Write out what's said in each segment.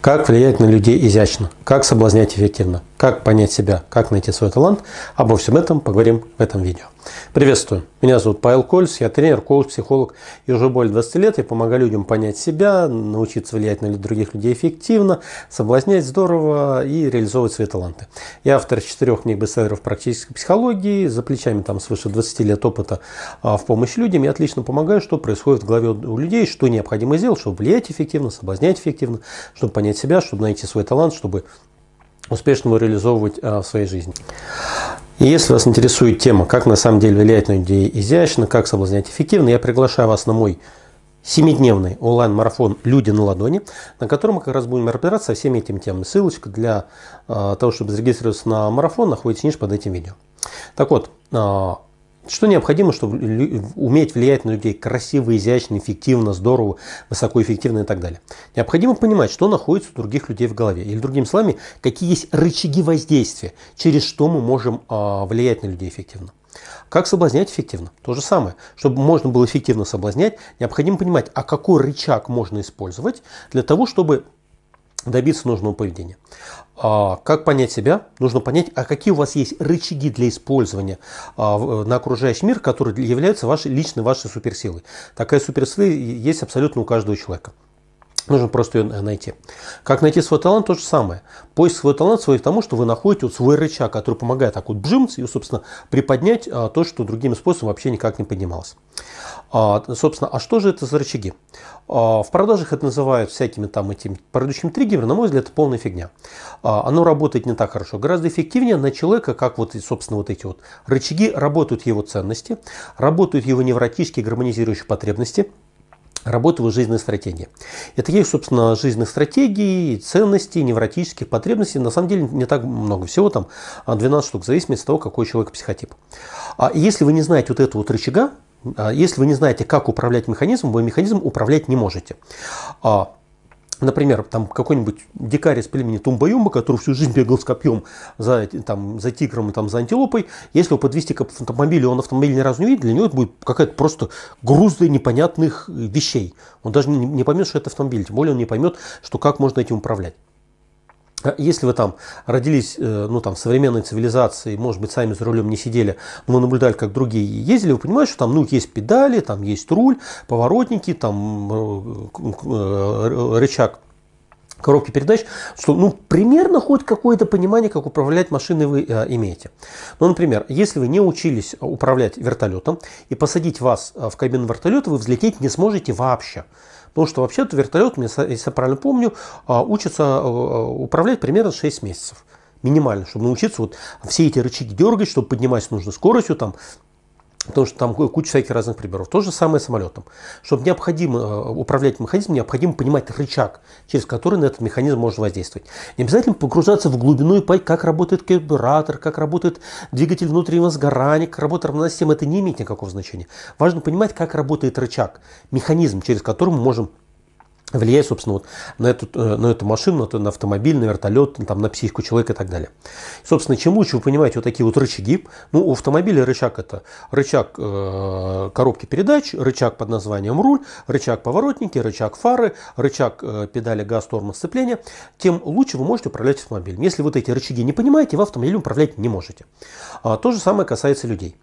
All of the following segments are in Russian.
Как влиять на людей изящно? Как соблазнять эффективно? как понять себя, как найти свой талант. Обо всем этом поговорим в этом видео. Приветствую, меня зовут Павел Кольц, я тренер, коуч, психолог и уже более 20 лет. Я помогаю людям понять себя, научиться влиять на других людей эффективно, соблазнять здорово и реализовывать свои таланты. Я автор четырех книг бестселлеров практической психологии, за плечами там свыше 20 лет опыта а, в помощи людям. Я отлично помогаю, что происходит в голове у людей, что необходимо сделать, чтобы влиять эффективно, соблазнять эффективно, чтобы понять себя, чтобы найти свой талант, чтобы успешному реализовывать а, в своей жизни. И если вас интересует тема, как на самом деле влиять на людей изящно, как соблазнять эффективно, я приглашаю вас на мой семидневный онлайн-марафон «Люди на ладони», на котором мы как раз будем разбираться со всеми этими темами. Ссылочка для а, того, чтобы зарегистрироваться на марафон, находится ниже под этим видео. Так вот, а, что необходимо, чтобы уметь влиять на людей красиво, изящно, эффективно, здорово, высокоэффективно и так далее? Необходимо понимать, что находится у других людей в голове. Или другими словами, какие есть рычаги воздействия, через что мы можем а, влиять на людей эффективно. Как соблазнять эффективно? То же самое. Чтобы можно было эффективно соблазнять, необходимо понимать, а какой рычаг можно использовать для того, чтобы добиться нужного поведения. А, как понять себя? Нужно понять, а какие у вас есть рычаги для использования а, э, на окружающий мир, которые являются вашей, лично вашей суперсилой. Такая суперсила есть абсолютно у каждого человека. Нужно просто ее найти. Как найти свой талант, то же самое. Поиск свой талант сводит к тому, что вы находите вот свой рычаг, который помогает так вот бжимс и, собственно, приподнять а, то, что другим способом вообще никак не поднималось. А, собственно, а что же это за рычаги? А, в продажах это называют всякими там этими предыдущими триггерами, на мой взгляд, это полная фигня. А, оно работает не так хорошо. Гораздо эффективнее на человека, как вот, собственно, вот эти вот рычаги, работают его ценности, работают его невротические гармонизирующие потребности – работаю в жизненной стратегии. И таких, собственно, жизненных стратегий, ценностей, невротических потребностей на самом деле не так много. Всего там 12 а, штук, в зависимости от того, какой человек психотип. А если вы не знаете вот этого вот рычага, а, если вы не знаете, как управлять механизмом, вы механизм управлять не можете. А, Например, там какой-нибудь дикарь из племени тумба который всю жизнь бегал с копьем за, там, за тигром и там, за антилопой, если его подвести к автомобилю, он автомобиль ни разу не видит, для него это будет какая-то просто грузда непонятных вещей. Он даже не, не поймет, что это автомобиль, тем более он не поймет, что как можно этим управлять. А если вы там родились, э, ну там, в современной цивилизации, может быть, сами за рулем не сидели, но наблюдали, как другие ездили, вы понимаете, что там, ну, есть педали, там есть руль, поворотники, там э, э, рычаг коробки передач, что ну, примерно хоть какое-то понимание, как управлять машиной вы э, имеете. Ну, например, если вы не учились управлять вертолетом и посадить вас в кабину вертолета, вы взлететь не сможете вообще. Потому что вообще-то вертолет, если я правильно помню, а, учится э, э, управлять примерно 6 месяцев минимально, чтобы научиться вот все эти рычаги дергать, чтобы поднимать с скоростью, там, потому что там куча всяких разных приборов. То же самое с самолетом. Чтобы необходимо э, управлять механизмом, необходимо понимать рычаг, через который на этот механизм можно воздействовать. Не обязательно погружаться в глубину и понять, как работает карбюратор, как работает двигатель внутреннего сгорания, как работает равна система. Это не имеет никакого значения. Важно понимать, как работает рычаг, механизм, через который мы можем влияет, собственно, вот на, эту, э, на эту машину, на, на автомобиль, на вертолет, там, на психику человека и так далее. Собственно, чем лучше вы понимаете вот такие вот рычаги, ну, у автомобиля рычаг это рычаг э, коробки передач, рычаг под названием руль, рычаг поворотники, рычаг фары, рычаг э, педали газ, тормоз, сцепления, тем лучше вы можете управлять автомобилем. Если вот эти рычаги не понимаете, вы автомобилем управлять не можете. А, то же самое касается людей.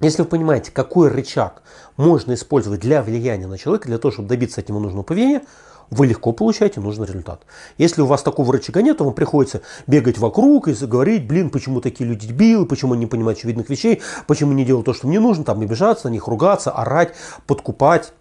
Если вы понимаете, какой рычаг можно использовать для влияния на человека, для того, чтобы добиться от него нужного поведения, вы легко получаете нужный результат. Если у вас такого рычага нет, то вам приходится бегать вокруг и говорить, блин, почему такие люди дебилы, почему они не понимают очевидных вещей, почему не делают то, что мне нужно, там, обижаться на них, ругаться, орать, подкупать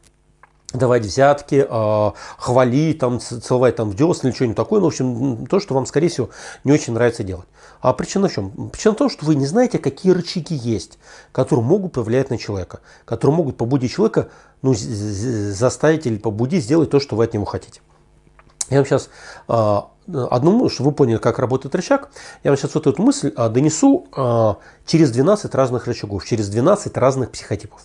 давать взятки, а, хвалить, там, целовать там в десны или что-нибудь такое. Ну, в общем, то, что вам, скорее всего, не очень нравится делать. А причина в чем? Причина в том, что вы не знаете, какие рычаги есть, которые могут повлиять на человека, которые могут побудить человека, ну, заставить или побудить сделать то, что вы от него хотите. Я вам сейчас а, одному, чтобы вы поняли, как работает рычаг, я вам сейчас вот эту мысль а, донесу через 12 разных рычагов, через 12 разных психотипов.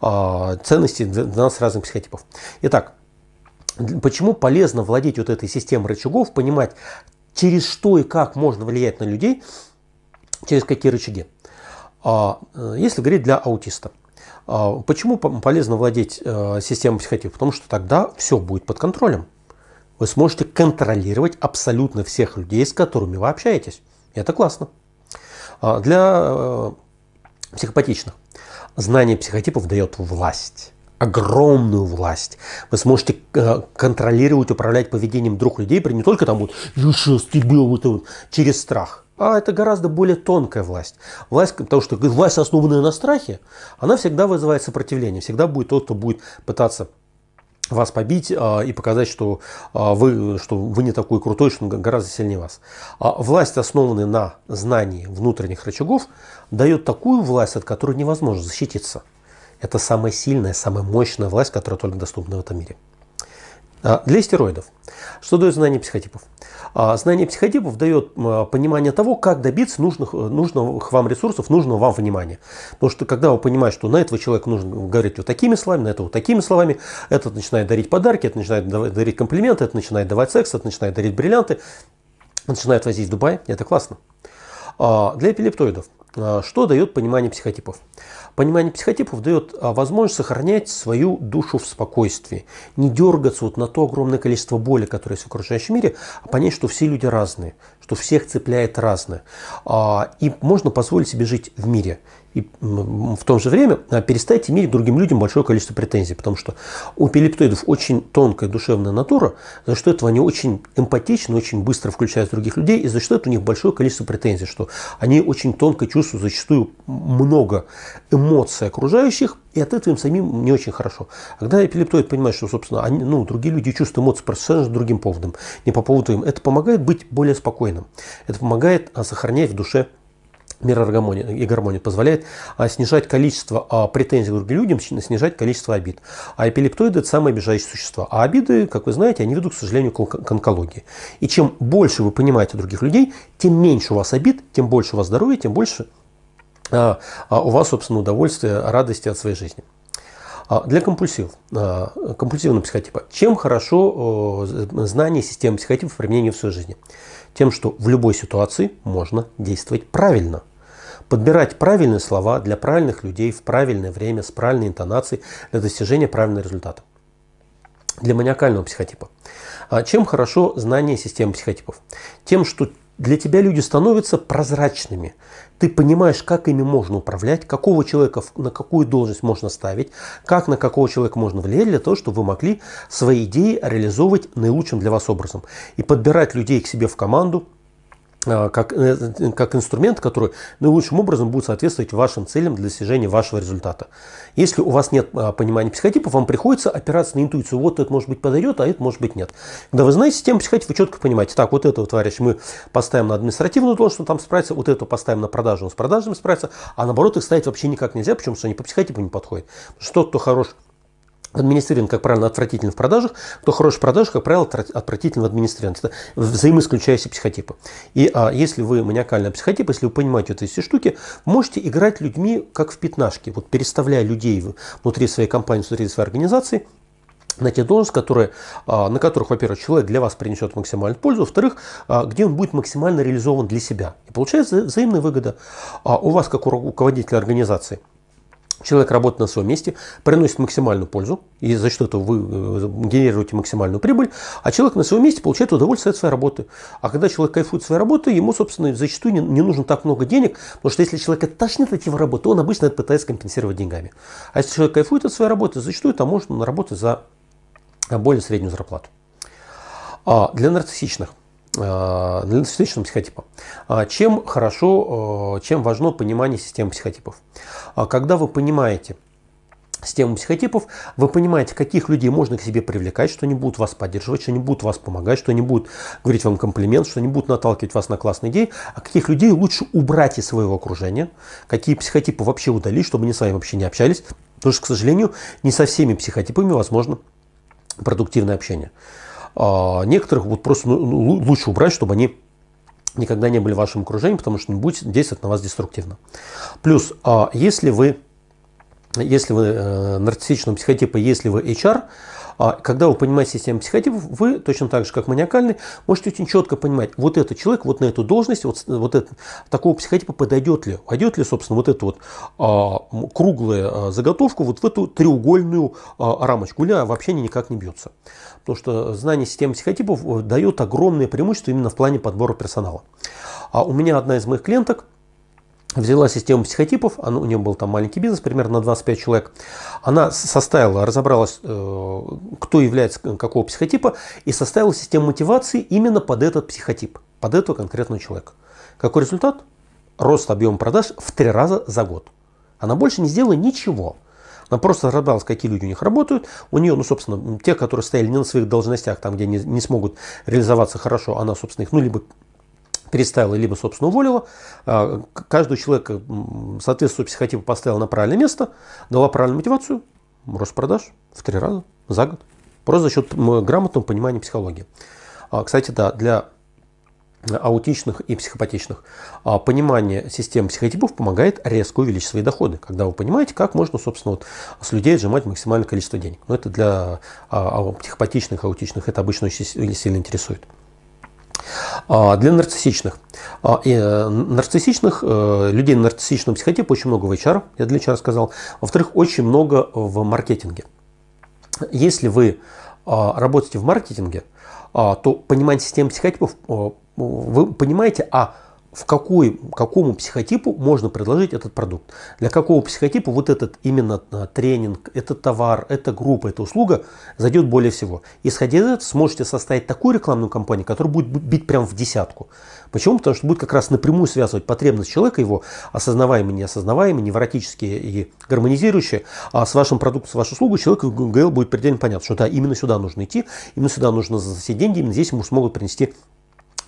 А, ценностей 12 разных психотипов. Итак, почему полезно владеть вот этой системой рычагов, понимать, через что и как можно влиять на людей, через какие рычаги. А, э, если говорить для аутиста. А, почему полезно владеть э, системой психотипов? Потому что тогда все будет под контролем. Вы сможете контролировать абсолютно всех людей, с которыми вы общаетесь. Это классно. Для э, психопатичных знание психотипов дает власть огромную власть. Вы сможете э, контролировать, управлять поведением других людей, при не только там вот «я сейчас тебя вот, вот» через страх. А это гораздо более тонкая власть. Власть, потому что власть, основанная на страхе, она всегда вызывает сопротивление. Всегда будет тот, кто будет пытаться вас побить а, и показать, что, а, вы, что вы не такой крутой, что он гораздо сильнее вас. А власть, основанная на знании внутренних рычагов, дает такую власть, от которой невозможно защититься. Это самая сильная, самая мощная власть, которая только доступна в этом мире. А, для стероидов. Что дает знание психотипов? А, знание психотипов дает понимание того, как добиться нужных, э, нужных вам ресурсов, нужного вам внимания. Потому что когда вы понимаете, что на этого человека нужно говорить вот такими словами, на этого вот такими словами, этот начинает дарить подарки, это начинает дарить комплименты, это начинает давать секс, это начинает дарить бриллианты, начинает возить в Дубай, это классно. А, для эпилептоидов – а, что дает понимание психотипов? Понимание психотипов дает а, возможность сохранять свою душу в спокойствии, не дергаться вот на то огромное количество боли, которое есть в окружающем мире, а понять, что все люди разные, что всех цепляет разное. А, и можно позволить себе жить в мире, и в то же время э, перестать иметь к другим людям большое количество претензий, потому что у пилептоидов очень тонкая душевная натура, за что это они очень эмпатичны, очень быстро включают других людей, и за что это у них большое количество претензий, что они очень тонко чувствуют зачастую много эмоций окружающих, и от этого им самим не очень хорошо. А когда эпилептоид понимает, что, собственно, они, ну, другие люди чувствуют эмоции по совершенно другим поводом, не по поводу им, это помогает быть более спокойным. Это помогает а, сохранять в душе мера и гармонии позволяет а, снижать количество а, претензий к другим людям, снижать количество обид. А эпилептоиды – это самые обижающие существа. А обиды, как вы знаете, они ведут, к сожалению, к онкологии. И чем больше вы понимаете других людей, тем меньше у вас обид, тем больше у вас здоровья, тем больше а, у вас, собственно, удовольствия, радости от своей жизни. Для компульсив, компульсивного психотипа. Чем хорошо знание системы психотипов в применении в своей жизни? Тем, что в любой ситуации можно действовать правильно. Подбирать правильные слова для правильных людей в правильное время с правильной интонацией для достижения правильного результата. Для маниакального психотипа. А Чем хорошо знание системы психотипов? Тем, что для тебя люди становятся прозрачными. Ты понимаешь, как ими можно управлять, какого человека на какую должность можно ставить, как на какого человека можно влиять для того, чтобы вы могли свои идеи реализовывать наилучшим для вас образом. И подбирать людей к себе в команду – а, как, э, как инструмент, который наилучшим образом будет соответствовать вашим целям для достижения вашего результата. Если у вас нет а, понимания психотипов, вам приходится опираться на интуицию. Вот это может быть подойдет, а это может быть нет. Когда вы знаете систему психотипов, вы четко понимаете, так, вот этого товарища мы поставим на административную должность, он там справится, вот этого поставим на продажу, он с продажами справится, а наоборот их ставить вообще никак нельзя, Потому что они по психотипу не подходят. Что-то хорош администрирование, как правило, отвратительно в продажах, то хороший продаж, как правило, отвратительно в администрировании. Это взаимоисключающие психотипы. И а, если вы маниакальный психотип, если вы понимаете вот эти все штуки, можете играть людьми как в пятнашке, вот переставляя людей внутри своей компании, внутри своей организации, на те должности, которые, а, на которых, во-первых, человек для вас принесет максимальную пользу, во-вторых, а, где он будет максимально реализован для себя. И получается взаимная выгода а у вас, как у руководителя организации – человек работает на своем месте, приносит максимальную пользу, и за счет этого вы э, генерируете максимальную прибыль, а человек на своем месте получает удовольствие от своей работы. А когда человек кайфует от своей работы, ему, собственно, зачастую не, не нужно так много денег, потому что если человек тошнит от его работы, он обычно это пытается компенсировать деньгами. А если человек кайфует от своей работы, зачастую там можно работать за а, более среднюю зарплату. А для нарциссичных Э, для насущным психотипом. А чем хорошо, э, чем важно понимание системы психотипов? А когда вы понимаете, систему психотипов, вы понимаете, каких людей можно к себе привлекать, что они будут вас поддерживать, что они будут вас помогать, что они будут говорить вам комплимент, что они будут наталкивать вас на классные идеи, а каких людей лучше убрать из своего окружения, какие психотипы вообще удалить, чтобы они с вами вообще не общались, потому что, к сожалению, не со всеми психотипами возможно продуктивное общение. А, некоторых вот просто ну, ну, лучше убрать, чтобы они никогда не были в вашем окружении, потому что не ну, будет действовать на вас деструктивно. Плюс, а, если вы, если вы э, нарциссичного психотипа, если вы HR, а когда вы понимаете систему психотипов, вы точно так же, как маниакальный, можете очень четко понимать, вот этот человек, вот на эту должность, вот, вот это, такого психотипа подойдет ли, войдет ли, собственно, вот эту вот а, круглую а, заготовку вот в эту треугольную а, рамочку, или вообще они никак не бьется. Потому что знание системы психотипов э, дает огромное преимущество именно в плане подбора персонала. А у меня одна из моих клиенток – взяла систему психотипов, она, у нее был там маленький бизнес, примерно на 25 человек, она составила, разобралась, э, кто является э, какого психотипа, и составила систему мотивации именно под этот психотип, под этого конкретного человека. Какой результат? Рост объема продаж в три раза за год. Она больше не сделала ничего. Она просто разобралась, какие люди у них работают. У нее, ну, собственно, те, которые стояли не на своих должностях, там, где они не смогут реализоваться хорошо, она, собственно, их, ну, либо переставила, либо, собственно, уволила. А, каждого человека, соответствуя психотипу, поставила на правильное место, дала правильную мотивацию, рост продаж в три раза за год. Просто за счет грамотного понимания психологии. А, кстати, да, для аутичных и психопатичных. А, понимание систем психотипов помогает резко увеличить свои доходы, когда вы понимаете, как можно, собственно, вот, с людей отжимать максимальное количество денег. Но это для психопатичных, аутичных это обычно очень сильно интересует. А, для нарциссичных. А, и э, нарциссичных, э, людей на нарциссичном психотипе очень много в HR, я для HR сказал. Во-вторых, очень много в маркетинге. Если вы а, работаете в маркетинге, то понимание систем психотипов, вы понимаете, а в какой, какому психотипу можно предложить этот продукт. Для какого психотипа вот этот именно а, тренинг, этот товар, эта группа, эта услуга зайдет более всего. Исходя из этого, сможете составить такую рекламную кампанию, которая будет бить прям в десятку. Почему? Потому что будет как раз напрямую связывать потребность человека, его осознаваемые, неосознаваемые, невротические и гармонизирующие, а с вашим продуктом, с вашей услугой человеку ГЛ будет предельно понятно, что да, именно сюда нужно идти, именно сюда нужно за заносить деньги, именно здесь ему смогут принести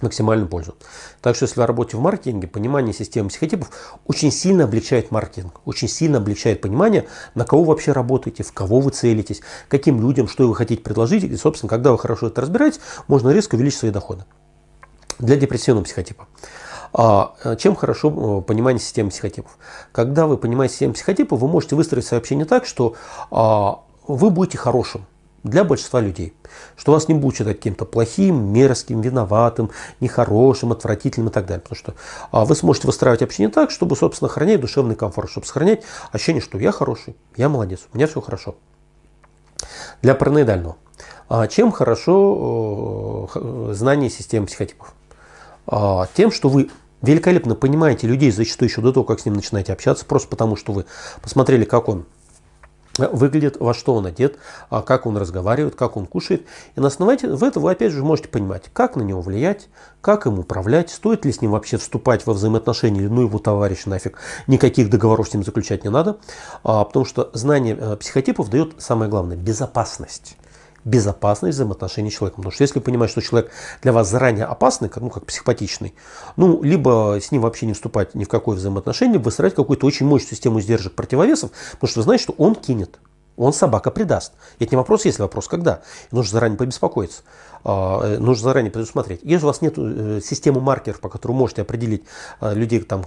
максимальную пользу. Так что если о работе в маркетинге, понимание системы психотипов очень сильно облегчает маркетинг, очень сильно облегчает понимание, на кого вы вообще работаете, в кого вы целитесь, каким людям, что вы хотите предложить. И, собственно, когда вы хорошо это разбираете, можно резко увеличить свои доходы. Для депрессивного психотипа. А э, чем хорошо э, понимание системы психотипов? Когда вы понимаете систему психотипа, вы можете выстроить сообщение так, что а, вы будете хорошим для большинства людей. Что вас не будет считать кем то плохим, мерзким, виноватым, нехорошим, отвратительным и так далее. Потому что а, вы сможете выстраивать общение так, чтобы, собственно, сохранять душевный комфорт, чтобы сохранять ощущение, что я хороший, я молодец, у меня все хорошо. Для параноидального. А чем хорошо э, знание системы психотипов? А, тем, что вы великолепно понимаете людей зачастую еще до того, как с ним начинаете общаться, просто потому что вы посмотрели, как он выглядит, во что он одет, а как он разговаривает, как он кушает. И на основании этого, опять же, можете понимать, как на него влиять, как им управлять, стоит ли с ним вообще вступать во взаимоотношения, ну его товарищ нафиг, никаких договоров с ним заключать не надо, а, потому что знание э, психотипов дает, самое главное, безопасность безопасность взаимоотношений с человеком. Потому что если вы понимаете, что человек для вас заранее опасный, ну как психопатичный, ну либо с ним вообще не вступать ни в какое взаимоотношение, выстраивать какую-то очень мощную систему сдержек противовесов, потому что вы знаете, что он кинет он собака предаст. Это не вопрос, есть вопрос, когда. Нужно заранее побеспокоиться, а, э, нужно заранее предусмотреть. Если у вас нет э, системы маркеров, по которой можете определить э, людей там,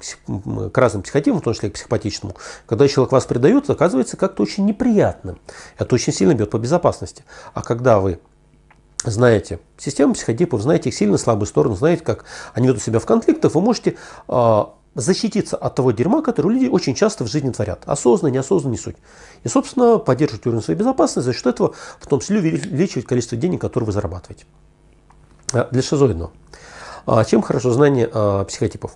к разным психотипам, в том числе к психопатичному, когда человек вас предает, оказывается как-то очень неприятным. Это очень сильно бьет по безопасности. А когда вы знаете систему психотипов, знаете их сильно слабые стороны, знаете, как они ведут себя в конфликтах, вы можете а, защититься от того дерьма, которое люди очень часто в жизни творят. Осознанно, неосознанно, не суть. И, собственно, поддерживать уровень своей безопасности, за счет этого в том числе увеличивать количество денег, которые вы зарабатываете. А, для шизоидного. А, чем хорошо знание а, психотипов?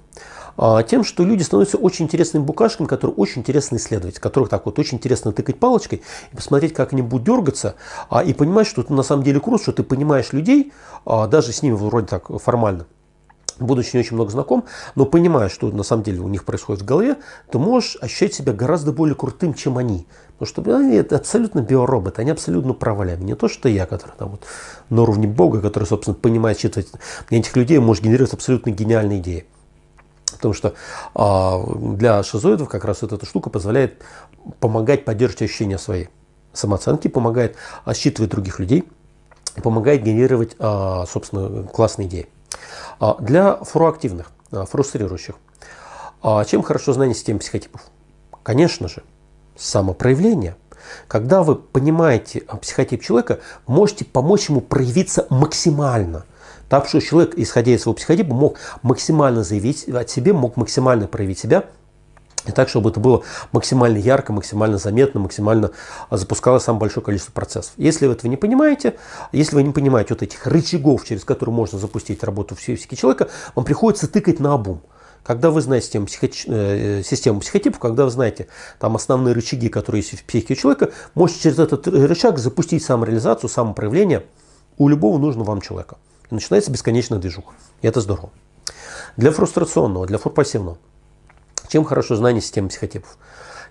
Тем, что люди становятся очень интересными букашками, которые очень интересно исследовать, которых так вот очень интересно тыкать палочкой и посмотреть, как они будут дергаться, и понимать, что это на самом деле круто, что ты понимаешь людей, даже с ними вроде так формально – будучи не очень много знаком, но понимая, что на самом деле у них происходит в голове, ты можешь ощущать себя гораздо более крутым, чем они. Потому что они это абсолютно биороботы, они абсолютно провалями. Не то, что я, который там вот на уровне Бога, который, собственно, понимает, считывать. Для этих людей может генерировать абсолютно гениальные идеи. Потому что а, для шизоидов как раз вот эта штука позволяет помогать поддерживать ощущения своей самооценки, помогает а, считывать других людей, помогает генерировать, а, собственно, классные идеи. А, для фруактивных, а, фрустрирующих, а чем хорошо знание системы психотипов? Конечно же, самопроявление. Когда вы понимаете психотип человека, можете помочь ему проявиться максимально – так что человек, исходя из своего психотипа, мог максимально заявить о себе, мог максимально проявить себя – и так, чтобы это было максимально ярко, максимально заметно, максимально а, запускало самое большое количество процессов. Если вы этого не понимаете, если вы не понимаете вот этих рычагов, через которые можно запустить работу в психике человека, вам приходится тыкать на обум. Когда вы знаете систему, психоч... э, систему психотипов, когда вы знаете там основные рычаги, которые есть в психике человека, можете через этот рычаг запустить самореализацию, самопроявление у любого нужного вам человека. И начинается бесконечная движуха. И это здорово. Для фрустрационного, для фурпассивного чем хорошо знание системы психотипов?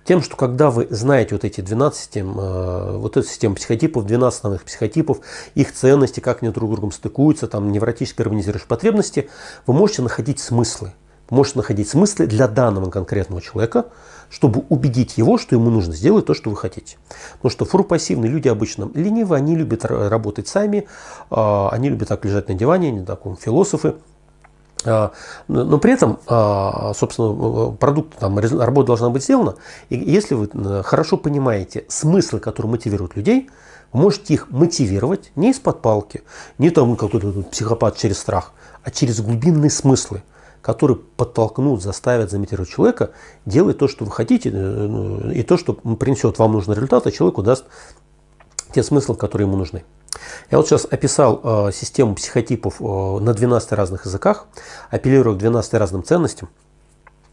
Тем, что когда вы знаете вот эти 12 систем, э, вот эту систему психотипов, 12 основных психотипов, их ценности, как они друг с другом стыкуются, там невротически гармонизируешь потребности, вы можете находить смыслы. можете находить смыслы для данного конкретного человека, чтобы убедить его, что ему нужно сделать то, что вы хотите. Потому что фурпассивные люди обычно ленивы, они любят работать сами, а, они любят так лежать на диване, они так философы, а, но при этом, а, собственно, э, продукт, там, работа должна быть сделана. И если вы э, хорошо понимаете смысл, который мотивирует людей, вы можете их мотивировать не из-под палки, не там какой-то психопат через страх, а через глубинные смыслы которые подтолкнут, заставят, замотивируют человека делать то, что вы хотите, э, ну, и то, что принесет вам нужный результат, а человеку даст те смыслы, которые ему нужны. Я вот сейчас описал э, систему психотипов э, на 12 разных языках, апеллируя к 12 разным ценностям.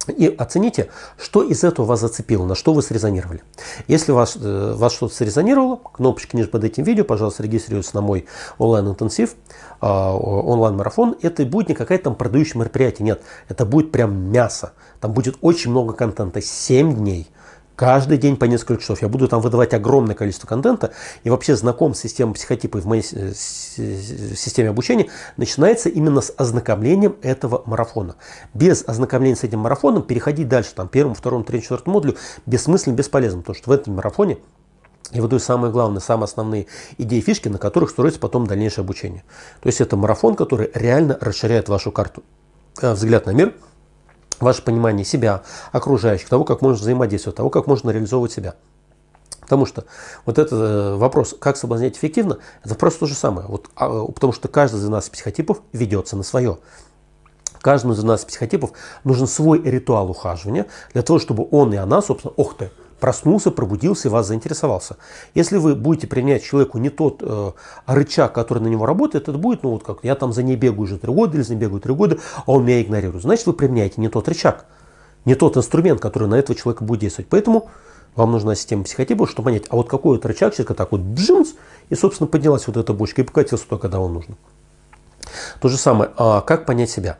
И оцените, что из этого вас зацепило, на что вы срезонировали. Если вас, э, вас что-то срезонировало, кнопочки ниже под этим видео, пожалуйста, регистрируйтесь на мой онлайн-интенсив, э, онлайн-марафон. Это будет не какая-то там продающее мероприятие, нет. Это будет прям мясо. Там будет очень много контента, 7 дней. Каждый день по несколько часов. Я буду там выдавать огромное количество контента. И вообще знаком с системой психотипа в моей э, системе обучения начинается именно с ознакомлением этого марафона. Без ознакомления с этим марафоном переходить дальше, там, первому, второму, третьему, четвертому модулю бессмысленно, бесполезно. Потому что в этом марафоне я выдаю самые главные, самые основные идеи фишки, на которых строится потом дальнейшее обучение. То есть это марафон, который реально расширяет вашу карту, э, взгляд на мир – ваше понимание себя, окружающих, того, как можно взаимодействовать, того, как можно реализовывать себя. Потому что вот этот э, вопрос, как соблазнять эффективно, это просто то же самое. Вот, а, э, потому что каждый из нас психотипов ведется на свое. Каждому из нас психотипов нужен свой ритуал ухаживания для того, чтобы он и она, собственно, ох ты, проснулся, пробудился и вас заинтересовался. Если вы будете применять человеку не тот э, рычаг, который на него работает, это будет, ну вот как я там за ней бегаю уже три года или за ней бегаю три года, а он меня игнорирует. Значит, вы применяете не тот рычаг, не тот инструмент, который на этого человека будет действовать. Поэтому вам нужна система психотипов, чтобы понять, а вот какой вот рычаг человек так вот бжимс, и, собственно, поднялась вот эта бочка и покатилась туда, когда вам нужно. То же самое, а как понять себя?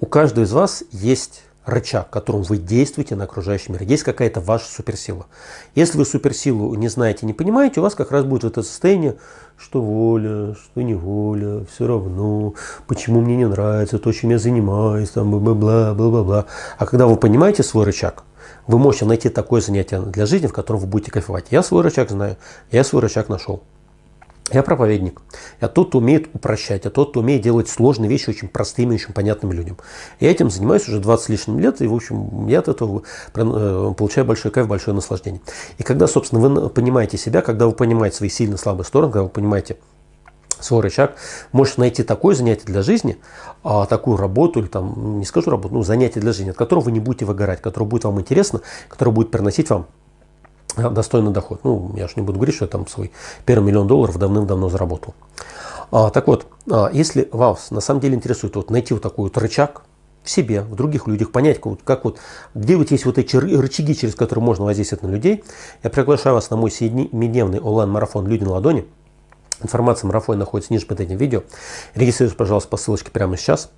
У каждого из вас есть рычаг, которым вы действуете на окружающий мир. Есть какая-то ваша суперсила. Если вы суперсилу не знаете, не понимаете, у вас как раз будет это состояние, что воля, что неволя, все равно, почему мне не нравится то, чем я занимаюсь, там бла-бла-бла-бла-бла. А когда вы понимаете свой рычаг, вы можете найти такое занятие для жизни, в котором вы будете кайфовать. Я свой рычаг знаю, я свой рычаг нашел. Я проповедник. Я тот, кто умеет упрощать, а тот, кто умеет делать сложные вещи очень простыми, очень понятными людям. Я этим занимаюсь уже 20 с лишним лет, и, в общем, я от этого э, получаю большой кайф, большое наслаждение. И когда, собственно, вы понимаете себя, когда вы понимаете свои сильные, слабые стороны, когда вы понимаете свой рычаг, можете найти такое занятие для жизни, а, такую работу, или там, не скажу работу, ну, занятие для жизни, от которого вы не будете выгорать, которое будет вам интересно, которое будет приносить вам Э, достойный доход. Ну, я же не буду говорить, что я там свой первый миллион долларов давным-давно заработал. А, так вот, а, если вас на самом деле интересует вот найти вот такой вот рычаг в себе, в других людях, понять, как, как вот, где вот есть вот эти рычаги, через которые можно воздействовать на людей, я приглашаю вас на мой седмидневный онлайн-марафон «Люди на ладони». Информация о марафоне находится ниже под этим видео. Регистрируйтесь, пожалуйста, по ссылочке прямо сейчас.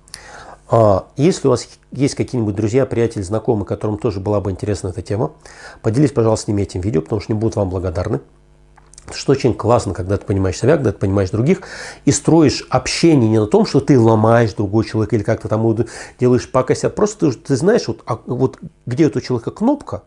А Если у вас есть какие-нибудь друзья, приятели, знакомые, которым тоже была бы интересна эта тема, поделись, пожалуйста, с ними этим видео, потому что они будут вам благодарны. Что очень классно, когда ты понимаешь себя, когда ты понимаешь других, и строишь общение не на том, что ты ломаешь другого человека или как-то там делаешь пакость, а просто ты, ты знаешь, вот, а, вот где у этого человека кнопка,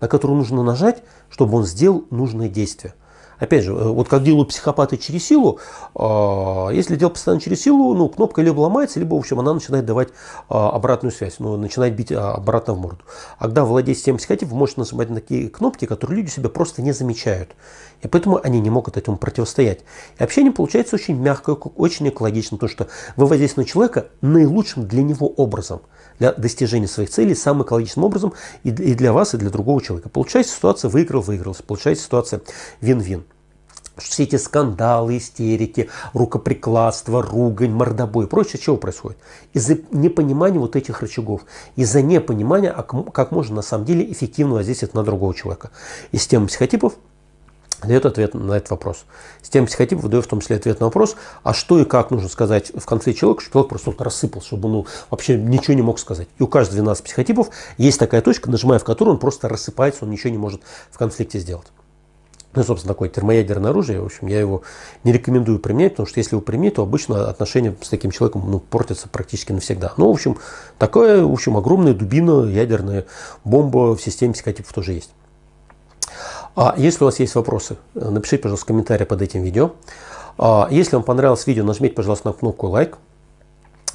на которую нужно нажать, чтобы он сделал нужное действие – Опять же, э, вот как делают психопаты через силу, а, если дело постоянно через силу, ну, кнопка либо ломается, либо, в общем, она начинает давать а, обратную связь, ну, начинает бить а, обратно в морду. А когда владея системой психотипов, вы можете нажимать на такие кнопки, которые люди себя просто не замечают. И поэтому они не могут этому противостоять. И общение получается очень мягкое, очень экологично, потому что вы воздействуете на человека наилучшим для него образом для достижения своих целей самым экологичным образом и для вас, и для другого человека. Получается ситуация выиграл-выигрался, получается ситуация вин-вин все эти скандалы, истерики, рукоприкладство, ругань, мордобой и прочее, чего происходит? Из-за непонимания вот этих рычагов, из-за непонимания, а как можно на самом деле эффективно воздействовать на другого человека. И с тем психотипов дает ответ на этот вопрос. С тем психотипов дает в том числе ответ на вопрос, а что и как нужно сказать в конце человека, чтобы человек просто рассыпал, чтобы он ну, вообще ничего не мог сказать. И у каждого из 12 психотипов есть такая точка, нажимая в которую он просто рассыпается, он ничего не может в конфликте сделать. Ну, собственно, такое термоядерное оружие, в общем, я его не рекомендую применять, потому что если его применить, то обычно отношения с таким человеком ну, портятся практически навсегда. Ну, в общем, такая, в общем, огромная дубина, ядерная бомба в системе психотипов тоже есть. А если у вас есть вопросы, напишите, пожалуйста, комментарии под этим видео. А если вам понравилось видео, нажмите, пожалуйста, на кнопку лайк.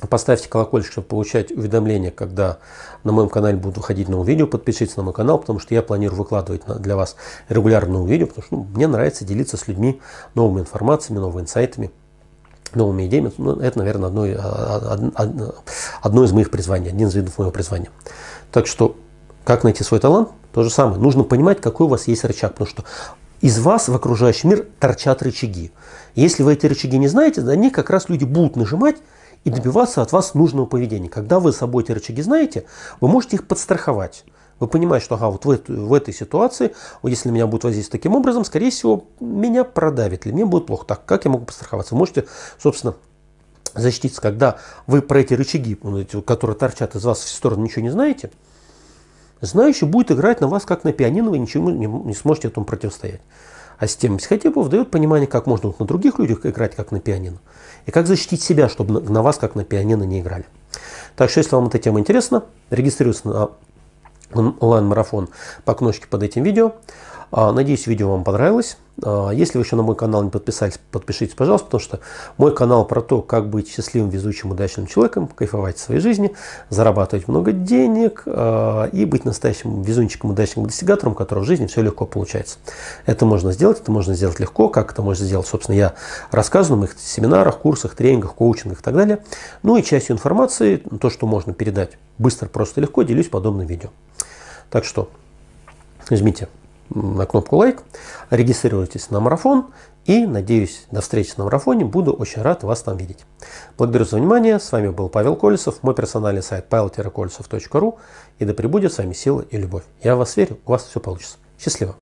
Поставьте колокольчик, чтобы получать уведомления, когда на моем канале будут выходить новые видео. Подпишитесь на мой канал, потому что я планирую выкладывать для вас регулярно новые видео, потому что ну, мне нравится делиться с людьми новыми информациями, новыми инсайтами, новыми идеями. Ну, это, наверное, одно, а, а, одно, одно из моих призваний, один из видов моего призвания. Так что, как найти свой талант? То же самое. Нужно понимать, какой у вас есть рычаг, потому что из вас в окружающий мир торчат рычаги. Если вы эти рычаги не знаете, на них как раз люди будут нажимать и добиваться от вас нужного поведения. Когда вы собой эти рычаги знаете, вы можете их подстраховать. Вы понимаете, что ага, вот в, в этой ситуации, вот если меня будут воздействовать таким образом, скорее всего, меня продавит или мне будет плохо. Так, как я могу подстраховаться? Вы можете, собственно, защититься, когда вы про эти рычаги, ну, которые торчат из вас в сторону, ничего не знаете, знающий будет играть на вас как на пианино, вы ничего не, не сможете этому противостоять. А система психотипов дает понимание, как можно на других людях играть, как на пианино, и как защитить себя, чтобы на вас, как на пианино, не играли. Так что, если вам эта тема интересна, регистрируйтесь на онлайн-марафон по кнопочке под этим видео. А, надеюсь, видео вам понравилось. А, если вы еще на мой канал не подписались, подпишитесь, пожалуйста, потому что мой канал про то, как быть счастливым, везучим, удачным человеком, кайфовать в своей жизни, зарабатывать много денег а, и быть настоящим везунчиком, удачным достигатором, у которого в жизни все легко получается. Это можно сделать, это можно сделать легко, как это можно сделать, собственно, я рассказываю на моих семинарах, курсах, тренингах, коучингах и так далее. Ну и частью информации, то, что можно передать быстро, просто легко, делюсь подобным видео. Так что, жмите на кнопку лайк, регистрируйтесь на марафон и, надеюсь, до встречи на марафоне. Буду очень рад вас там видеть. Благодарю за внимание. С вами был Павел Колесов, мой персональный сайт pavel-kolesov.ru и да пребудет с вами сила и любовь. Я в вас верю, у вас все получится. Счастливо!